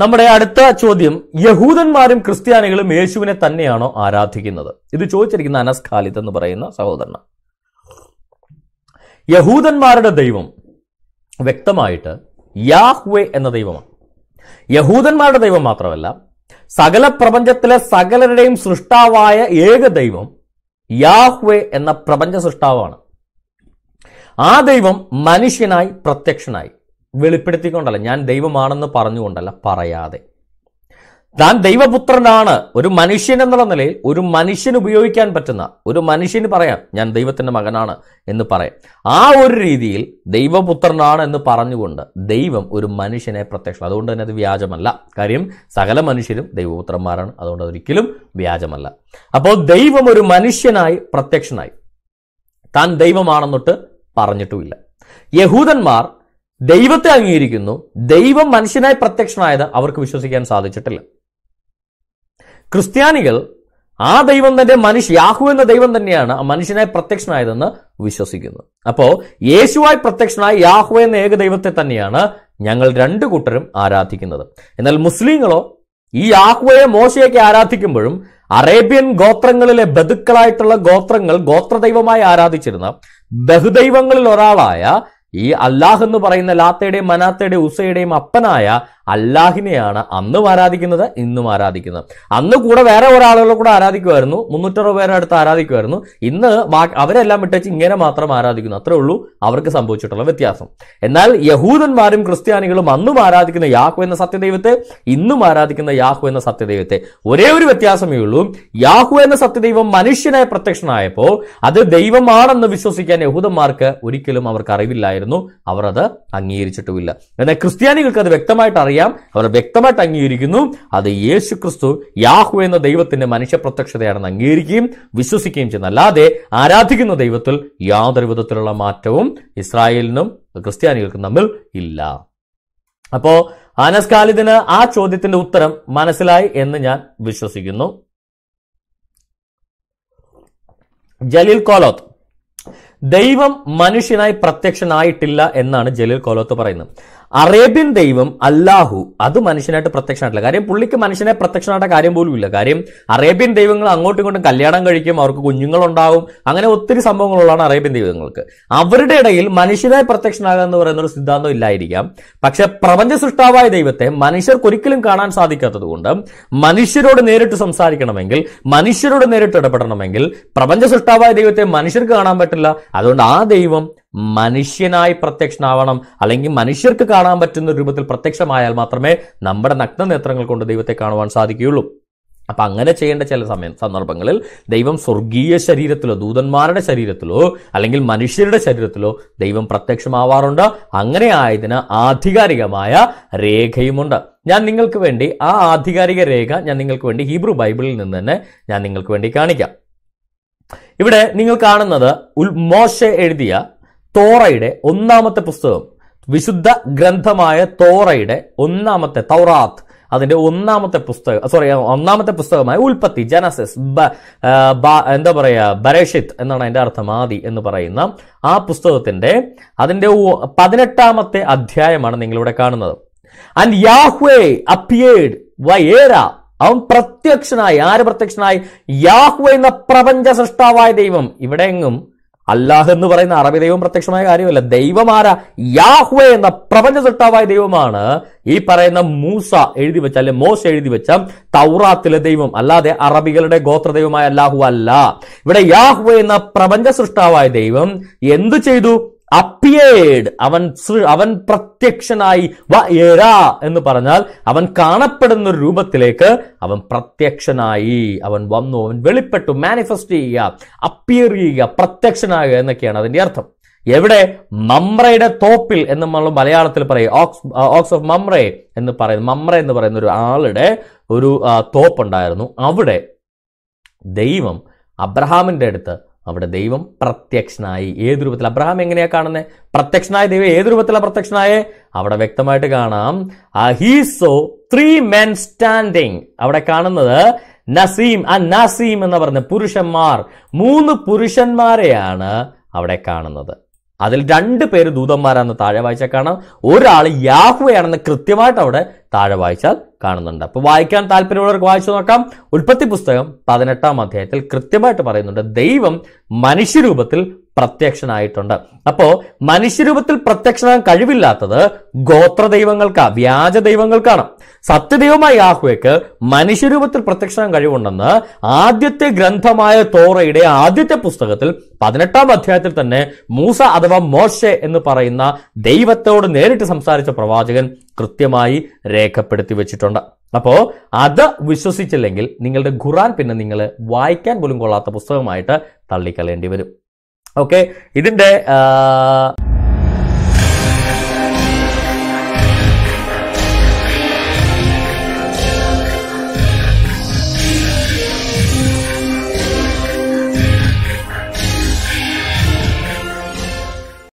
നമ്മുടെ അടുത്ത ചോദ്യം യഹൂദന്മാരും ക്രിസ്ത്യാനികളും യേശുവിനെ തന്നെയാണോ ആരാധിക്കുന്നത് ഇത് ചോദിച്ചിരിക്കുന്ന അനസ് ഖാലിദ് എന്ന് പറയുന്ന സഹോദരൻ യഹൂദന്മാരുടെ ദൈവം വ്യക്തമായിട്ട് യാഹ്വേ എന്ന ദൈവമാണ് യഹൂദന്മാരുടെ ദൈവം മാത്രമല്ല സകല പ്രപഞ്ചത്തിലെ സകലരുടെയും സൃഷ്ടാവായ ഏക ദൈവം യാഹ്വേ എന്ന പ്രപഞ്ച സൃഷ്ടാവാണ് ആ ദൈവം മനുഷ്യനായി പ്രത്യക്ഷനായി വെളിപ്പെടുത്തിക്കൊണ്ടല്ല ഞാൻ ദൈവമാണെന്ന് പറഞ്ഞുകൊണ്ടല്ല പറയാതെ താൻ ദൈവപുത്രനാണ് ഒരു മനുഷ്യൻ എന്നുള്ള നിലയിൽ ഒരു മനുഷ്യന് ഉപയോഗിക്കാൻ പറ്റുന്ന ഒരു മനുഷ്യന് പറയാം ഞാൻ ദൈവത്തിൻ്റെ മകനാണ് എന്ന് പറയാം ആ ഒരു രീതിയിൽ ദൈവപുത്രനാണ് എന്ന് പറഞ്ഞുകൊണ്ട് ദൈവം ഒരു മനുഷ്യനെ പ്രത്യക്ഷം അതുകൊണ്ട് തന്നെ അത് വ്യാജമല്ല കാര്യം സകല മനുഷ്യരും ദൈവപുത്രന്മാരാണ് അതുകൊണ്ട് അതൊരിക്കലും വ്യാജമല്ല അപ്പോൾ ദൈവം ഒരു മനുഷ്യനായി പ്രത്യക്ഷനായി താൻ ദൈവമാണെന്നൊട്ട് പറഞ്ഞിട്ടുമില്ല യഹൂദന്മാർ ദൈവത്തെ അംഗീകരിക്കുന്നു ദൈവം മനുഷ്യനായി പ്രത്യക്ഷനായത് അവർക്ക് വിശ്വസിക്കാൻ സാധിച്ചിട്ടില്ല ക്രിസ്ത്യാനികൾ ആ ദൈവം തന്നെ മനുഷ്യ യാഹു എന്ന ദൈവം തന്നെയാണ് ആ മനുഷ്യനായി പ്രത്യക്ഷനായതെന്ന് വിശ്വസിക്കുന്നു അപ്പോ യേശുവായി പ്രത്യക്ഷനായ യാഹു എന്ന ഏക ദൈവത്തെ തന്നെയാണ് ഞങ്ങൾ രണ്ടു കൂട്ടരും ആരാധിക്കുന്നത് എന്നാൽ മുസ്ലിങ്ങളോ ഈ യാഹുവയെ മോശയൊക്കെ ആരാധിക്കുമ്പോഴും അറേബ്യൻ ഗോത്രങ്ങളിലെ ബതുക്കളായിട്ടുള്ള ഗോത്രങ്ങൾ ഗോത്രദൈവമായി ആരാധിച്ചിരുന്ന ബഹുദൈവങ്ങളിൽ ഒരാളായ ഈ അള്ളാഹ് എന്ന് പറയുന്ന ലാത്തയുടെയും മനാത്തയുടെയും ഉസയുടെയും അപ്പനായ അല്ലാഹിനെയാണ് അന്നും ആരാധിക്കുന്നത് ഇന്നും ആരാധിക്കുന്നത് അന്ന് കൂടെ വേറെ ഒരാളുകളെ കൂടെ ആരാധിക്കുമായിരുന്നു മുന്നൂറ്ററുപത് പേരുടെ അടുത്ത് ആരാധിക്കുമായിരുന്നു ഇന്ന് അവരെല്ലാം വിട്ടച്ച് ഇങ്ങനെ മാത്രം ആരാധിക്കുന്നു അത്രേ ഉള്ളൂ അവർക്ക് സംഭവിച്ചിട്ടുള്ള വ്യത്യാസം എന്നാൽ യഹൂദന്മാരും ക്രിസ്ത്യാനികളും അന്നും ആരാധിക്കുന്ന യാഹു എന്ന സത്യദൈവത്തെ ഇന്നും ആരാധിക്കുന്ന യാഹു എന്ന സത്യദൈവത്തെ ഒരേ ഒരു വ്യത്യാസമേ ഉള്ളൂ യാഹു എന്ന സത്യദൈവം മനുഷ്യനായ പ്രത്യക്ഷനായപ്പോൾ അത് ദൈവമാണെന്ന് വിശ്വസിക്കാൻ യഹൂദന്മാർക്ക് ഒരിക്കലും അവർക്ക് അറിവില്ലായിരുന്നു അവർ അത് അംഗീകരിച്ചിട്ടുമില്ല എന്നാൽ ക്രിസ്ത്യാനികൾക്ക് അത് വ്യക്തമായിട്ട് അറിയാം അവർ വ്യക്തമായിട്ട് അംഗീകരിക്കുന്നു അത് യേശു ക്രിസ്തു യാഹു എന്ന ദൈവത്തിന്റെ മനുഷ്യ പ്രത്യക്ഷതയാണെന്ന് അംഗീകരിക്കുകയും വിശ്വസിക്കുകയും ചെയ്യുന്നു അല്ലാതെ ആരാധിക്കുന്ന ദൈവത്തിൽ യാതൊരു വിധത്തിലുള്ള മാറ്റവും ഇസ്രായേലിനും ക്രിസ്ത്യാനികൾക്കും തമ്മിൽ ഇല്ല അപ്പോ അനസ്കാലിദിന് ആ ചോദ്യത്തിന്റെ ഉത്തരം മനസ്സിലായി എന്ന് ഞാൻ വിശ്വസിക്കുന്നു ജലീൽ കോലോത്ത് ദൈവം മനുഷ്യനായി പ്രത്യക്ഷനായിട്ടില്ല എന്നാണ് ജലീൽ കോലോത്ത് പറയുന്നത് അറേബ്യൻ ദൈവം അല്ലാഹു അത് മനുഷ്യനായിട്ട് പ്രത്യക്ഷനായിട്ടില്ല കാര്യം പുള്ളിക്ക് മനുഷ്യനെ പ്രത്യക്ഷനായിട്ട കാര്യം പോലും ഇല്ല കാര്യം അറേബ്യൻ ദൈവങ്ങൾ അങ്ങോട്ടും ഇങ്ങോട്ടും കല്യാണം കഴിക്കും അവർക്ക് കുഞ്ഞുങ്ങളുണ്ടാവും അങ്ങനെ ഒത്തിരി സംഭവങ്ങളുള്ളതാണ് അറേബ്യൻ ദൈവങ്ങൾക്ക് അവരുടെ ഇടയിൽ മനുഷ്യനായി പ്രത്യക്ഷനാകുക എന്ന് പറയുന്ന ഒരു സിദ്ധാന്തം ഇല്ലായിരിക്കാം പക്ഷെ പ്രപഞ്ച സൃഷ്ടാവായ ദൈവത്തെ ഒരിക്കലും കാണാൻ സാധിക്കാത്തത് കൊണ്ട് മനുഷ്യരോട് നേരിട്ട് സംസാരിക്കണമെങ്കിൽ മനുഷ്യരോട് നേരിട്ട് ഇടപെടണമെങ്കിൽ പ്രപഞ്ച സൃഷ്ടാവായ ദൈവത്തെ മനുഷ്യർക്ക് കാണാൻ പറ്റില്ല അതുകൊണ്ട് ആ ദൈവം മനുഷ്യനായി പ്രത്യക്ഷനാവണം അല്ലെങ്കിൽ മനുഷ്യർക്ക് കാണാൻ പറ്റുന്ന രൂപത്തിൽ പ്രത്യക്ഷമായാൽ മാത്രമേ നമ്മുടെ നഗ്നനേത്രങ്ങൾ കൊണ്ട് ദൈവത്തെ കാണുവാൻ സാധിക്കുകയുള്ളൂ അപ്പം അങ്ങനെ ചെയ്യേണ്ട ചില സമയം സന്ദർഭങ്ങളിൽ ദൈവം സ്വർഗീയ ശരീരത്തിലോ ദൂതന്മാരുടെ ശരീരത്തിലോ അല്ലെങ്കിൽ മനുഷ്യരുടെ ശരീരത്തിലോ ദൈവം പ്രത്യക്ഷമാവാറുണ്ട് അങ്ങനെ ആയതിന് ആധികാരികമായ രേഖയുമുണ്ട് ഞാൻ നിങ്ങൾക്ക് വേണ്ടി ആ ആധികാരിക രേഖ ഞാൻ നിങ്ങൾക്ക് വേണ്ടി ഹീബ്രു ബൈബിളിൽ നിന്ന് തന്നെ ഞാൻ നിങ്ങൾക്ക് വേണ്ടി കാണിക്കാം ഇവിടെ നിങ്ങൾ കാണുന്നത് ഉൽ മോശ എഴുതിയ തോറയുടെ ഒന്നാമത്തെ പുസ്തകം വിശുദ്ധ ഗ്രന്ഥമായ തോറയുടെ ഒന്നാമത്തെ തൗറാത്ത് അതിന്റെ ഒന്നാമത്തെ പുസ്തകം സോറി ഒന്നാമത്തെ പുസ്തകമായ ഉൽപ്പത്തി ജനസസ് എന്താ പറയാ ബരേഷിത് എന്നാണ് അതിന്റെ അർത്ഥം ആദി എന്ന് പറയുന്ന ആ പുസ്തകത്തിന്റെ അതിന്റെ പതിനെട്ടാമത്തെ അധ്യായമാണ് നിങ്ങളിവിടെ കാണുന്നത് ആൻഡ് യാഹ്വേ അപ്പിയേഡ് വൈ അവൻ പ്രത്യക്ഷനായി ആര് പ്രത്യക്ഷനായി യാഹു എന്ന പ്രപഞ്ച സൃഷ്ടാവായ ദൈവം ഇവിടെ എങ്ങും അല്ലാഹ് എന്ന് പറയുന്ന അറബി ദൈവം പ്രത്യക്ഷമായ കാര്യമല്ല ദൈവമാര യാഹുവ എന്ന പ്രപഞ്ച സൃഷ്ടാവായ ദൈവമാണ് ഈ പറയുന്ന മൂസ എഴുതി വെച്ച അല്ലെ മോശ എഴുതി വെച്ച തൗറാത്തിലെ ദൈവം അല്ലാതെ അറബികളുടെ ഗോത്ര ദൈവമായ അല്ലാഹു അല്ല ഇവിടെ യാഹുവ എന്ന പ്രപഞ്ച സൃഷ്ടാവായ ദൈവം എന്തു ചെയ്തു അപ്പിയേഡ് അവൻ അവൻ പ്രത്യക്ഷനായി വ എരാ എന്ന് പറഞ്ഞാൽ അവൻ കാണപ്പെടുന്ന ഒരു രൂപത്തിലേക്ക് അവൻ പ്രത്യക്ഷനായി അവൻ വന്നു അവൻ വെളിപ്പെട്ടു മാനിഫെസ്റ്റ് ചെയ്യുക അപ്പിയർ ചെയ്യുക പ്രത്യക്ഷനാകുക എന്നൊക്കെയാണ് അതിന്റെ അർത്ഥം എവിടെ മമ്രയുടെ തോപ്പിൽ എന്ന് നമ്മൾ മലയാളത്തിൽ പറയും ഓക്സ് ഓക്സ് ഓഫ് മമ്രേ എന്ന് പറയുന്നത് മമ്ര എന്ന് പറയുന്ന ഒരു ആളുടെ ഒരു തോപ്പുണ്ടായിരുന്നു അവിടെ ദൈവം അബ്രഹാമിൻ്റെ അടുത്ത് അവിടെ ദൈവം പ്രത്യക്ഷനായി ഏത് രൂപത്തിൽ അബ്രഹാം എങ്ങനെയാ കാണുന്നത് പ്രത്യക്ഷനായ ദൈവം ഏത് രൂപത്തിലാണ് പ്രത്യക്ഷനായ അവിടെ വ്യക്തമായിട്ട് കാണാം സോ ത്രീ മെൻ സ്റ്റാൻഡിങ് അവിടെ കാണുന്നത് നസീം ആ നസീം എന്ന് പറഞ്ഞ പുരുഷന്മാർ മൂന്ന് പുരുഷന്മാരെയാണ് അവിടെ കാണുന്നത് അതിൽ രണ്ട് പേര് ദൂതന്മാരാണെന്ന് താഴെ വായിച്ചാൽ കാണാം ഒരാൾ യാഹുവയാണെന്ന് കൃത്യമായിട്ട് അവിടെ താഴെ വായിച്ചാൽ കാണുന്നുണ്ട് അപ്പോൾ വായിക്കാൻ താല്പര്യമുള്ളവർക്ക് വായിച്ചു നോക്കാം ഉൽപ്പത്തി പുസ്തകം പതിനെട്ടാം അധ്യായത്തിൽ കൃത്യമായിട്ട് പറയുന്നുണ്ട് ദൈവം മനുഷ്യരൂപത്തിൽ പ്രത്യക്ഷനായിട്ടുണ്ട് അപ്പോ മനുഷ്യരൂപത്തിൽ പ്രത്യക്ഷനാകാൻ കഴിവില്ലാത്തത് ഗോത്രദൈവങ്ങൾക്ക് വ്യാജ ദൈവങ്ങൾക്കാണ് സത്യദൈവമായ യാഹ്വേക്ക് മനുഷ്യരൂപത്തിൽ പ്രത്യക്ഷനാകാൻ കഴിവുണ്ടെന്ന് ആദ്യത്തെ ഗ്രന്ഥമായ തോറയുടെ ആദ്യത്തെ പുസ്തകത്തിൽ പതിനെട്ടാം അധ്യായത്തിൽ തന്നെ മൂസ അഥവാ മോശെ എന്ന് പറയുന്ന ദൈവത്തോട് നേരിട്ട് സംസാരിച്ച പ്രവാചകൻ കൃത്യമായി രേഖപ്പെടുത്തി വെച്ചിട്ടുണ്ട് അപ്പോൾ അത് വിശ്വസിച്ചില്ലെങ്കിൽ നിങ്ങളുടെ ഖുറാൻ പിന്നെ നിങ്ങൾ വായിക്കാൻ പോലും കൊള്ളാത്ത പുസ്തകമായിട്ട് തള്ളിക്കളയേണ്ടി വരും ഓക്കെ ഇതിൻ്റെ